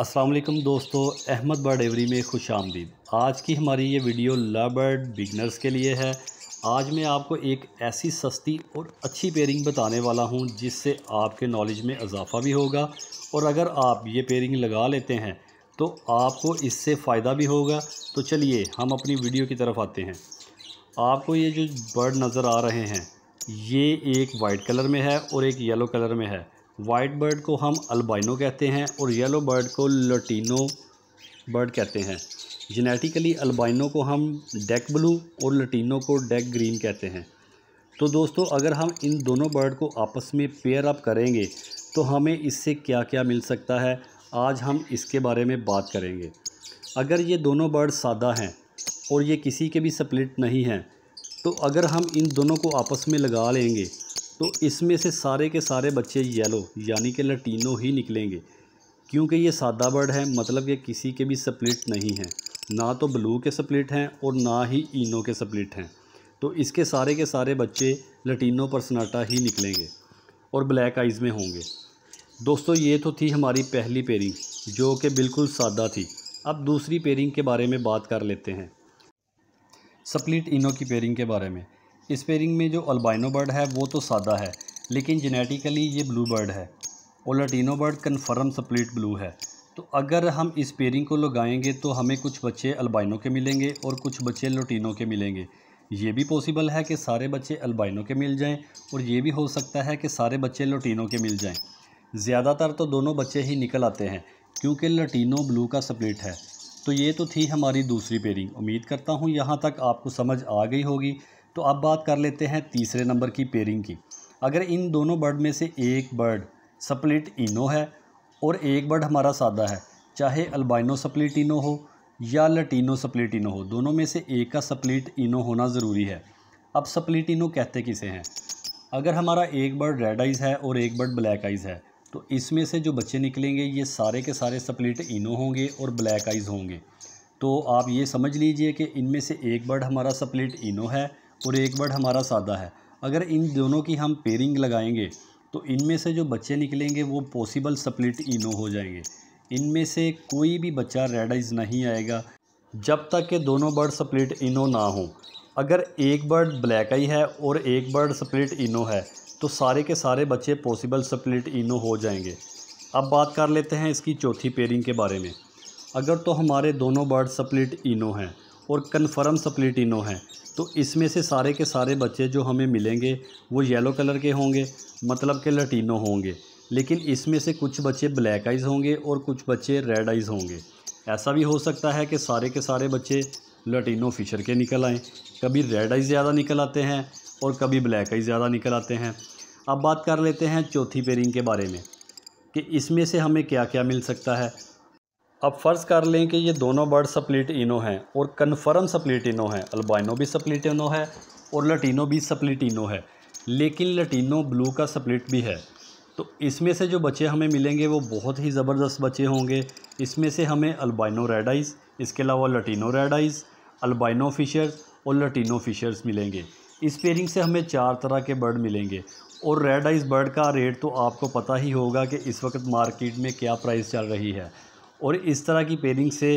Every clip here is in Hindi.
असलम दोस्तों अहमद बर्ड एवरी में खुश आमदीद आज की हमारी ये वीडियो लबर्ड बर्ड बिगनर्स के लिए है आज मैं आपको एक ऐसी सस्ती और अच्छी पेयरिंग बताने वाला हूँ जिससे आपके नॉलेज में इजाफा भी होगा और अगर आप ये पेयरिंग लगा लेते हैं तो आपको इससे फ़ायदा भी होगा तो चलिए हम अपनी वीडियो की तरफ आते हैं आपको ये जो बर्ड नज़र आ रहे हैं ये एक वाइट कलर में है और एक येलो कलर में है वाइट बर्ड को हम अल्बाइनो कहते हैं और येलो बर्ड को लटीनो बर्ड कहते हैं जेनेटिकली अल्बाइनो को हम डेक ब्लू और लटीनो को डेक ग्रीन कहते हैं तो दोस्तों अगर हम इन दोनों बर्ड को आपस में पेयर अप करेंगे तो हमें इससे क्या क्या मिल सकता है आज हम इसके बारे में बात करेंगे अगर ये दोनों बर्ड सादा हैं और ये किसी के भी स्प्लिट नहीं हैं तो अगर हम इन दोनों को आपस में लगा लेंगे तो इसमें से सारे के सारे बच्चे येलो यानी कि लटीनो ही निकलेंगे क्योंकि ये सादा बर्ड है मतलब ये किसी के भी स्प्लिट नहीं है ना तो ब्लू के सप्लिट हैं और ना ही इनो के सप्लिट हैं तो इसके सारे के सारे बच्चे लटीनो परसनाटा ही निकलेंगे और ब्लैक आइज़ में होंगे दोस्तों ये तो थी हमारी पहली पेयरिंग जो कि बिल्कुल सादा थी अब दूसरी पेयरिंग के बारे में बात कर लेते हैं सप्लिट इनो की पेयरिंग के बारे में स्पेयरिंग में जो अल्बाइनो बर्ड है वो तो सादा है लेकिन जेनेटिकली ये ब्लू बर्ड है और lutino bird confirm split blue है तो अगर हम इस पेयरिंग को लगाएंगे तो हमें कुछ बच्चे अल्बाइनो के मिलेंगे और कुछ बच्चे लोटिनो के मिलेंगे ये भी पॉसिबल है कि सारे बच्चे अल्बाइनो के मिल जाएं और ये भी हो सकता है कि सारे बच्चे लोटिनो के मिल जाएं ज़्यादातर तो दोनों बच्चे ही निकल आते हैं क्योंकि लटीनो ब्लू का स्प्लिट है तो ये तो थी हमारी दूसरी पेयरिंग उम्मीद करता हूँ यहाँ तक आपको समझ आ गई होगी तो अब बात कर लेते हैं तीसरे नंबर की पेयरिंग की अगर इन दोनों बर्ड में से एक बर्ड सप्लिट इनो है और एक बर्ड हमारा सादा है चाहे अल्बाइनो सप्लिट इनो हो या लटिनो सप्लिट इनो हो दोनों में से एक का सप्लिट इनो होना ज़रूरी है अब सप्लिट इनो कहते किसे हैं अगर हमारा एक बर्ड रेड आइज़ है और एक बर्ड ब्लैक आइज़ है तो इसमें से जो बच्चे निकलेंगे ये सारे के सारे सप्लिट इनो होंगे और ब्लैक आइज़ होंगे तो आप ये समझ लीजिए कि इनमें से एक बर्ड हमारा सप्लिट इनो है और एक वर्ड हमारा सादा है अगर इन दोनों की हम पेयरिंग लगाएंगे तो इनमें से जो बच्चे निकलेंगे वो पॉसिबल सप्लिट इनो हो जाएंगे इनमें से कोई भी बच्चा रेडाइज नहीं आएगा जब तक के दोनों बर्ड सप्लिट इनो ना हो अगर एक बर्ड ब्लैक आई है और एक बर्ड स्प्लिट इनो है तो सारे के सारे बच्चे पॉसिबल स्प्लिट इनो हो जाएंगे अब बात कर लेते हैं इसकी चौथी पेयरिंग के बारे में अगर तो हमारे दोनों बर्ड सप्लिट इनो हैं और कन्फर्म सप्लिटिनो हैं तो इसमें से सारे के सारे बच्चे जो हमें मिलेंगे वो येलो कलर के होंगे मतलब के लटिनो होंगे लेकिन इसमें से कुछ बच्चे ब्लैक आइज़ होंगे और कुछ बच्चे रेड आइज़ होंगे ऐसा भी हो सकता है कि सारे के सारे बच्चे लटिनो फिशर के निकल आएँ कभी रेड आइज़ ज़्यादा निकल आते हैं और कभी ब्लैक आइज़ ज़्यादा निकल आते हैं अब बात कर लेते हैं चौथी पेरिंग के बारे में कि इसमें से हमें क्या क्या मिल सकता है अब फ़र्ज़ कर लें कि ये दोनों बर्ड इनो हैं और कन्फर्म इनो है अल्बाइनो भी इनो है और लटिनो भी इनो है लेकिन लटिनो ब्लू का सप्लीट भी है तो इसमें से जो बच्चे हमें मिलेंगे वो बहुत ही ज़बरदस्त बच्चे होंगे इसमें से हमें अल्बाइनो रेड आइज़ इसके अलावा lutino red eyes albino Fischer's और लटिनो फ़िशर्स मिलेंगे इस पेयरिंग से हमें चार तरह के बर्ड मिलेंगे और रेड आइज़ बर्ड का रेट तो आपको पता ही होगा कि इस वक्त मार्केट में क्या प्राइस चल रही है और इस तरह की पेनिंग से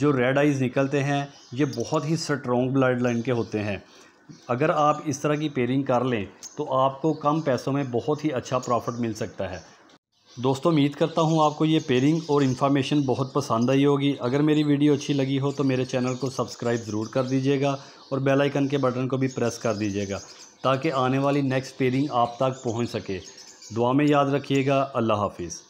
जो रेड आइज़ निकलते हैं ये बहुत ही स्ट्रॉन्ग ब्लड लाइन के होते हैं अगर आप इस तरह की पेयरिंग कर लें तो आपको कम पैसों में बहुत ही अच्छा प्रॉफिट मिल सकता है दोस्तों उम्मीद करता हूँ आपको ये पेयरिंग और इन्फॉर्मेशन बहुत पसंद आई होगी अगर मेरी वीडियो अच्छी लगी हो तो मेरे चैनल को सब्सक्राइब ज़रूर कर दीजिएगा और बेल आइकन के बटन को भी प्रेस कर दीजिएगा ताकि आने वाली नेक्स्ट पेयरिंग आप तक पहुँच सके दुआ में याद रखिएगा अल्लाह हाफिज़